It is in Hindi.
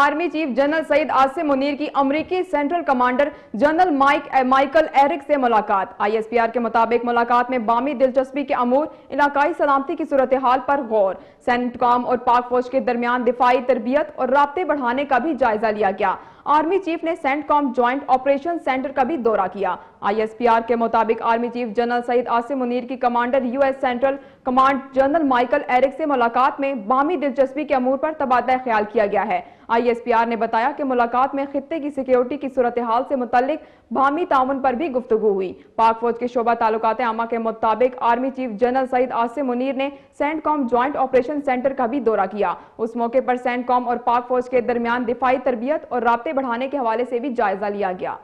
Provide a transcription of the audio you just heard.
army chief general Saeed Asim Munir की अमरीकी central commander general Mike Michael Erik से मुलाकात आईएसपीआर के मुताबिक मुलाकात में बामी दिलचस्पी के अमूर इलाकाई सलामती की सूरत हाल पर गौर सेंटकॉम और पाक फौज के दरमियान दिफाई तरबियत और रबते बढ़ाने का भी जायजा लिया गया आर्मी चीफ ने सेंटकॉम ज्वाइंट ऑपरेशन सेंटर का भी दौरा किया आईएसपीआर के मुताबिक army chief general Saeed Asim Munir की commander US central command general Michael Erik से मुलाकात में बामी दिलचस्पी के अमूर पर तबादला ख्याल किया गया है आईएसपीआर ने बताया कि मुलाकात में खत्े की सिक्योरिटी की सूरत हाल से मुतलिक बामी तावन पर भी गुफ्तु हुई पाक फौज के शोबा ताल्लुकात आमा के मुताबिक army chief general Saeed Asim Munir ने CENTCOM joint operation center का भी दौरा किया उस मौके पर सेंट कॉम और पाक फौज के दरमियान दिफाई तरबियत और रबते बढ़ाने के हवाले से भी जायजा लिया गया